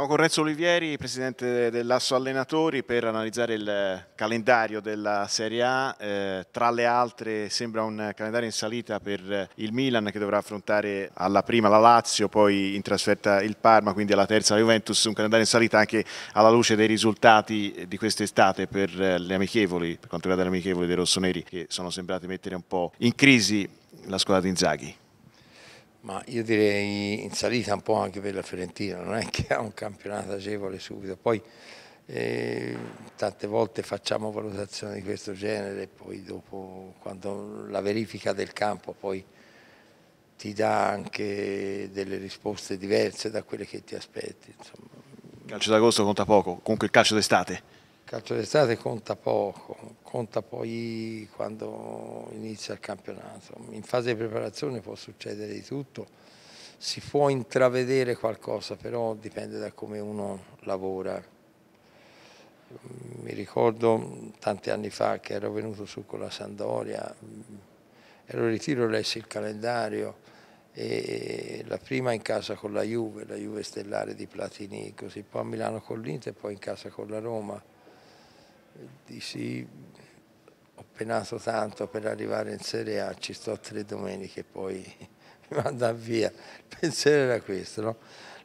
Siamo con Renzo Olivieri, presidente dell'Asso Allenatori, per analizzare il calendario della Serie A. Eh, tra le altre sembra un calendario in salita per il Milan che dovrà affrontare alla prima la Lazio, poi in trasferta il Parma, quindi alla terza la Juventus. Un calendario in salita anche alla luce dei risultati eh, di quest'estate per eh, le amichevoli, per quanto riguarda le amichevoli dei rossoneri, che sono sembrate mettere un po' in crisi la squadra di Inzaghi ma io direi in salita un po' anche per la Fiorentina, non è che ha un campionato agevole subito, poi eh, tante volte facciamo valutazioni di questo genere, e poi dopo quando la verifica del campo poi ti dà anche delle risposte diverse da quelle che ti aspetti. Insomma. Il calcio d'agosto conta poco, comunque il calcio d'estate calcio d'estate conta poco, conta poi quando inizia il campionato. In fase di preparazione può succedere di tutto, si può intravedere qualcosa, però dipende da come uno lavora. Mi ricordo tanti anni fa che ero venuto su con la Sandoria, ero in ritiro, lessi il calendario e la prima in casa con la Juve, la Juve stellare di Platini, così poi a Milano con l'Inter e poi in casa con la Roma Dici, ho penato tanto per arrivare in Serie A, ci sto tre domeniche e poi mi manda via. Il pensiero era questo, no?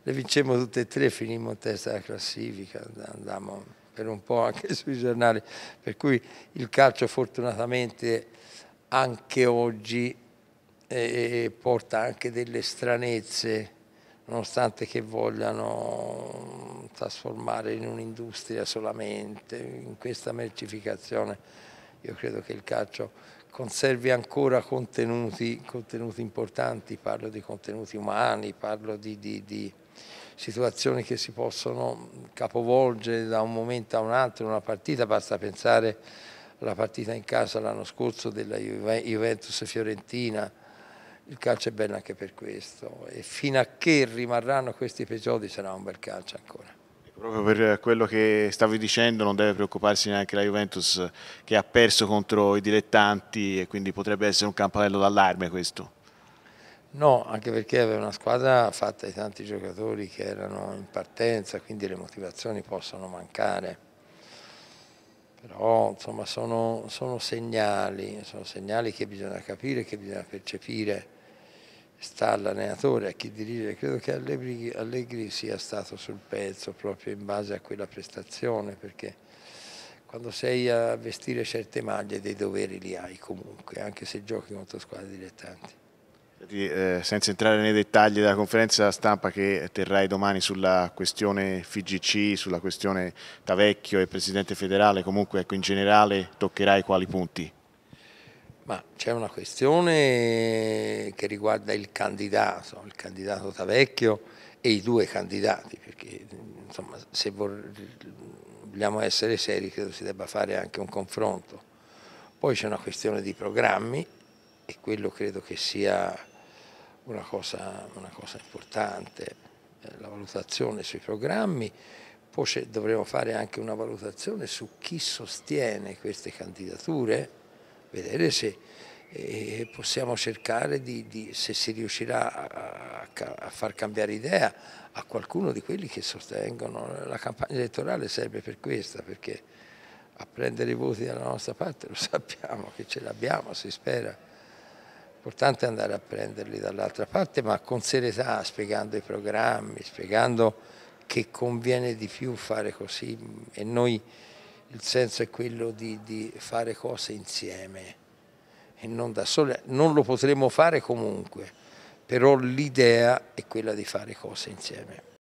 Le vincemmo tutte e tre, finimmo in testa della classifica, andammo per un po' anche sui giornali, per cui il calcio fortunatamente anche oggi eh, eh, eh porta anche delle stranezze, nonostante che vogliano trasformare in un'industria solamente, in questa mercificazione io credo che il calcio conservi ancora contenuti, contenuti importanti, parlo di contenuti umani, parlo di, di, di situazioni che si possono capovolgere da un momento a un altro, in una partita, basta pensare alla partita in casa l'anno scorso della Juventus Fiorentina, il calcio è bello anche per questo e fino a che rimarranno questi episodi sarà un bel calcio ancora. Proprio per quello che stavi dicendo non deve preoccuparsi neanche la Juventus che ha perso contro i dilettanti e quindi potrebbe essere un campanello d'allarme questo. No, anche perché aveva una squadra fatta di tanti giocatori che erano in partenza, quindi le motivazioni possono mancare. Però insomma sono, sono segnali, sono segnali che bisogna capire, che bisogna percepire sta all'allenatore, a chi dirige, credo che Allegri, Allegri, sia stato sul pezzo proprio in base a quella prestazione, perché quando sei a vestire certe maglie dei doveri li hai comunque, anche se giochi contro squadre dilettanti. Eh, senza entrare nei dettagli della conferenza stampa che terrai domani sulla questione FIGC, sulla questione Tavecchio e Presidente federale, comunque ecco, in generale toccherai quali punti? Ma c'è una questione che riguarda il candidato, il candidato Tavecchio e i due candidati, perché insomma, se vogliamo essere seri credo si debba fare anche un confronto. Poi c'è una questione di programmi e quello credo che sia una cosa, una cosa importante, eh, la valutazione sui programmi, poi dovremo fare anche una valutazione su chi sostiene queste candidature vedere se eh, possiamo cercare di, di, se si riuscirà a, a, far cambiare idea a qualcuno di quelli che sostengono la campagna elettorale serve per questa perché a prendere i voti dalla nostra parte lo sappiamo che ce l'abbiamo si spera importante è andare a prenderli dall'altra parte ma con serietà spiegando i programmi spiegando che conviene di più fare così e noi il senso è quello di, di fare cose insieme e non da sole, non lo potremo fare comunque, però l'idea è quella di fare cose insieme.